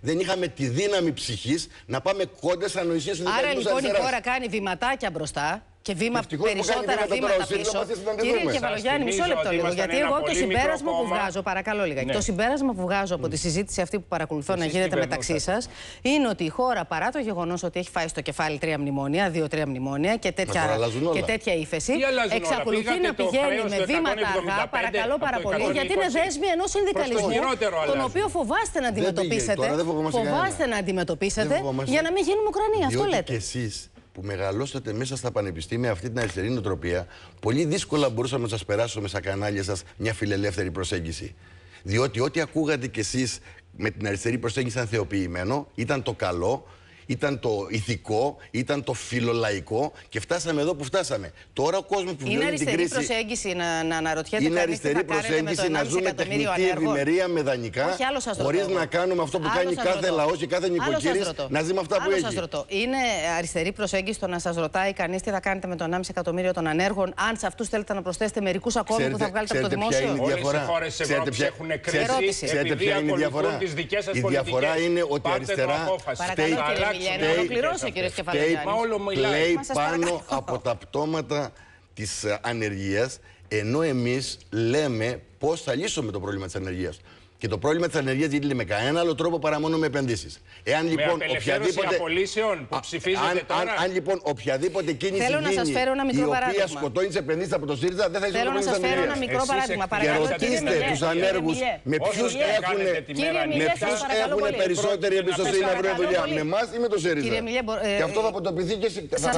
δεν είχαμε τη δύναμη ψυχής να πάμε κόντες στι ανοησίε του Άρα λοιπόν η χώρα κάνει βηματάκια μπροστά. Και βήμα περισσότερα βήματα πίσω. Κύριε Κεβαλογιάννη, μισό λεπτό λίγο. Γιατί εγώ το συμπέρασμα που βγάζω, παρακαλώ λίγα. Ναι. Το συμπέρασμα που βγάζω από τη ναι. συζήτηση αυτή που παρακολουθώ να γίνεται μεταξύ σας είναι ότι η χώρα παρά το γεγονός ότι έχει φάει στο κεφάλι τρία μνημόνια, δύο-τρία μνημόνια και τέτοια, και τέτοια ύφεση, εξακολουθεί να πηγαίνει με βήματα αργά, παρακαλώ πάρα πολύ, γιατί είναι δέσμη ενό συνδικαλισμού, τον οποίο φοβάστε να αντιμετωπίσετε. Φοβάστε να αντιμετωπίσετε για να μην γίνουμε Ουκρανία. Αυτό λέτε που μεγαλώσατε μέσα στα πανεπιστήμια αυτή την αριστερή νοοτροπία, πολύ δύσκολα μπορούσαμε να σας περάσουμε στα κανάλια σας μια φιλελεύθερη προσέγγιση. Διότι ό,τι ακούγατε κι εσείς με την αριστερή προσέγγιση ήταν θεοποιημένο ήταν το καλό ήταν το ηθικό, ήταν το φιλολαϊκό και φτάσαμε εδώ που φτάσαμε. Τώρα ο κόσμος που είναι την κρίση. Είναι αριστερή προσέγγιση να, να αναρωτιέται Είναι αριστερή προσέγγιση να ζούμε τεχνητή ευημερία με δανεικά χωρί να κάνουμε αυτό που κάνει κάθε λαός και κάθε νοικοκύρη να ζει με αυτά που έχει. Είναι αριστερή προσέγγιση το να σας ρωτάει κανείς τι θα κάνετε με το 1,5 εκατομμύριο των ανέργων, αν σε αυτούς θέλετε να προσθέσετε μερικούς ακόμη που θα βγάλετε από το δημόσιο. Όλες οι Ευρώπη έχουν κρίση. Ξέρετε ποια είναι η διαφορά. Η διαφορά είναι ότι αριστερά φταίει να ολοκληρώσει, κύριε Καφαλιέρη. Πάολο Λέει Πάνω από τα πτώματα της ε, ανεργίας, ενώ εμείς λέμε πώς θα λύσουμε το πρόβλημα της ανεργίας. Και το πρόβλημα της ανεργίας δεν με κανένα άλλο τρόπο παρά μόνο με επενδύσεις. Εάν λοιπόν οποιαδήποτε. απολύσεων που ψηφίζεται αν, τώρα. Αν, αν, λοιπόν οποιαδήποτε κίνηση Θέλω γίνει, να φέρω ένα μικρό η οποία σκοτώνει τις επενδύσεις από το ΣΥΡΙΖΑ, δεν θα είσαι Θέλω να σας φέρω ένα μικρό παράδειγμα. και ρωτήστε τους ανέργους με ποιου έχουν, με ναι. ποιους έχουν περισσότερη εμπιστοσύνη να βρουν δουλειά. Με εμάς ή με το ΣΥΡΙΖΑ. Και ε, αυτό θα αποτοπιθεί και